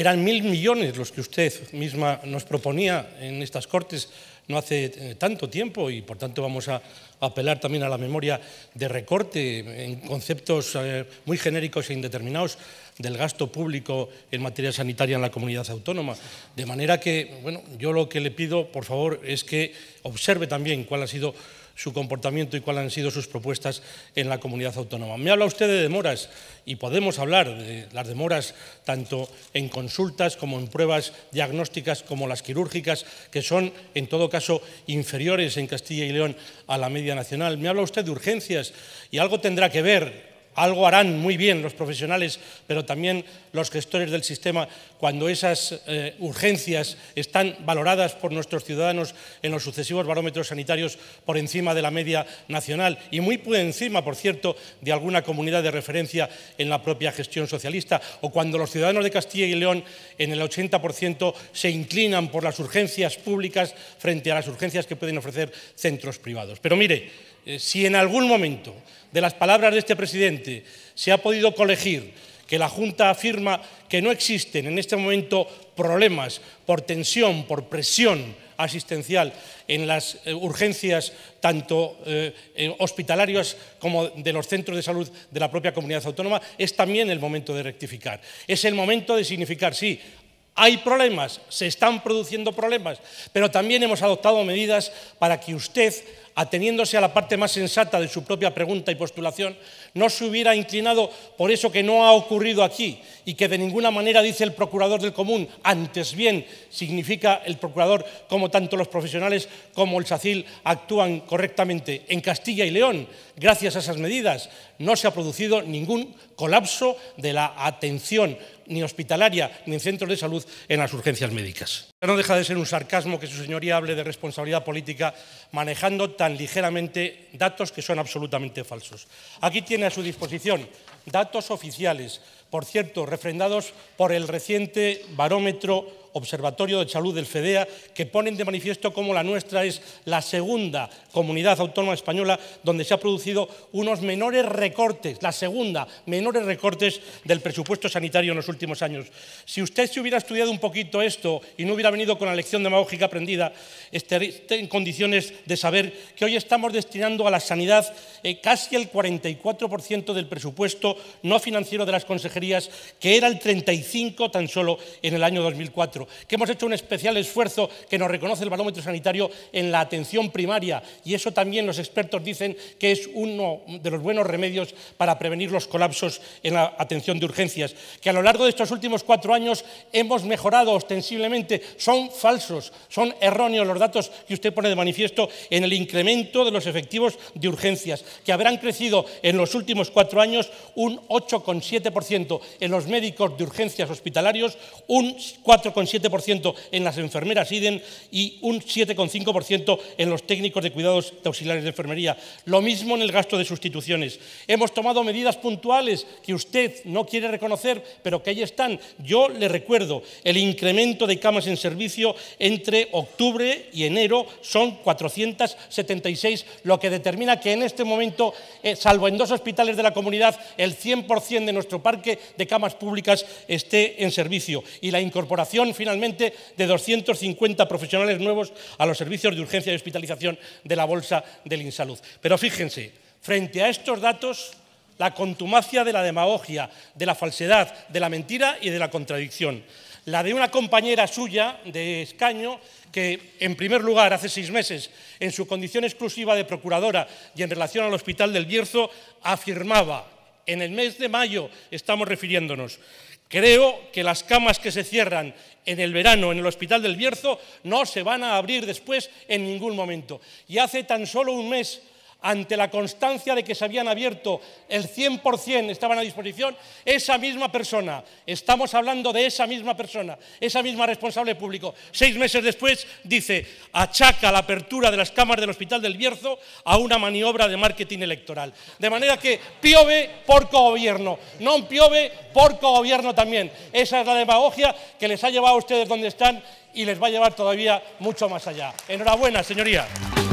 Eran mil millones los que usted misma nos proponía en estas Cortes no hace eh, tanto tiempo y por tanto vamos a apelar también a la memoria de recorte en conceptos eh, muy genéricos e indeterminados del gasto público en materia sanitaria en la comunidad autónoma. De manera que, bueno, yo lo que le pido, por favor, es que observe también cuál ha sido su comportamiento y cuáles han sido sus propuestas en la comunidad autónoma. Me habla usted de demoras y podemos hablar de las demoras tanto en consultas como en pruebas diagnósticas como las quirúrgicas, que son en todo caso inferiores en Castilla y León a la media nacional. Me habla usted de urgencias y algo tendrá que ver algo harán muy bien los profesionales, pero también los gestores del sistema cuando esas eh, urgencias están valoradas por nuestros ciudadanos en los sucesivos barómetros sanitarios por encima de la media nacional y muy por encima, por cierto, de alguna comunidad de referencia en la propia gestión socialista, o cuando los ciudadanos de Castilla y León en el 80% se inclinan por las urgencias públicas frente a las urgencias que pueden ofrecer centros privados. Pero mire, eh, si en algún momento de las palabras de este presidente se ha podido colegir que la Junta afirma que no existen en este momento problemas por tensión, por presión asistencial en las eh, urgencias tanto eh, hospitalarias como de los centros de salud de la propia comunidad autónoma, es también el momento de rectificar. Es el momento de significar, sí, hay problemas, se están produciendo problemas, pero también hemos adoptado medidas para que usted ateniéndose a la parte más sensata de su propia pregunta y postulación, no se hubiera inclinado por eso que no ha ocurrido aquí y que de ninguna manera dice el procurador del común, antes bien significa el procurador como tanto los profesionales como el SACIL actúan correctamente. En Castilla y León, gracias a esas medidas, no se ha producido ningún colapso de la atención ni hospitalaria ni en centros de salud en las urgencias médicas. No deja de ser un sarcasmo que su señoría hable de responsabilidad política manejando tan ligeramente datos que son absolutamente falsos. Aquí tiene a su disposición datos oficiales por cierto, refrendados por el reciente barómetro Observatorio de Salud del FEDEA, que ponen de manifiesto cómo la nuestra es la segunda comunidad autónoma española donde se ha producido unos menores recortes, la segunda, menores recortes del presupuesto sanitario en los últimos años. Si usted se hubiera estudiado un poquito esto y no hubiera venido con la lección demagógica aprendida, estaría en condiciones de saber que hoy estamos destinando a la sanidad eh, casi el 44% del presupuesto no financiero de las consejerías que era el 35 tan solo en el año 2004, que hemos hecho un especial esfuerzo que nos reconoce el barómetro sanitario en la atención primaria y eso también los expertos dicen que es uno de los buenos remedios para prevenir los colapsos en la atención de urgencias, que a lo largo de estos últimos cuatro años hemos mejorado ostensiblemente, son falsos, son erróneos los datos que usted pone de manifiesto en el incremento de los efectivos de urgencias, que habrán crecido en los últimos cuatro años un 8,7% en los médicos de urgencias hospitalarios, un 4,7% en las enfermeras IDEN y un 7,5% en los técnicos de cuidados auxiliares de enfermería. Lo mismo en el gasto de sustituciones. Hemos tomado medidas puntuales que usted no quiere reconocer, pero que ahí están. Yo le recuerdo, el incremento de camas en servicio entre octubre y enero son 476, lo que determina que en este momento, eh, salvo en dos hospitales de la comunidad, el 100% de nuestro parque de camas públicas esté en servicio y la incorporación finalmente de 250 profesionales nuevos a los servicios de urgencia y hospitalización de la Bolsa del Insalud. Pero fíjense, frente a estos datos, la contumacia de la demagogia, de la falsedad, de la mentira y de la contradicción. La de una compañera suya de escaño que, en primer lugar, hace seis meses, en su condición exclusiva de procuradora y en relación al Hospital del Bierzo, afirmaba en el mes de mayo estamos refiriéndonos. Creo que las camas que se cierran en el verano en el Hospital del Bierzo no se van a abrir después en ningún momento. Y hace tan solo un mes ante la constancia de que se habían abierto el 100%, estaban a disposición, esa misma persona, estamos hablando de esa misma persona, esa misma responsable público, seis meses después dice, achaca la apertura de las cámaras del Hospital del Bierzo a una maniobra de marketing electoral. De manera que piove por gobierno, no piove por gobierno también. Esa es la demagogia que les ha llevado a ustedes donde están y les va a llevar todavía mucho más allá. Enhorabuena, señoría.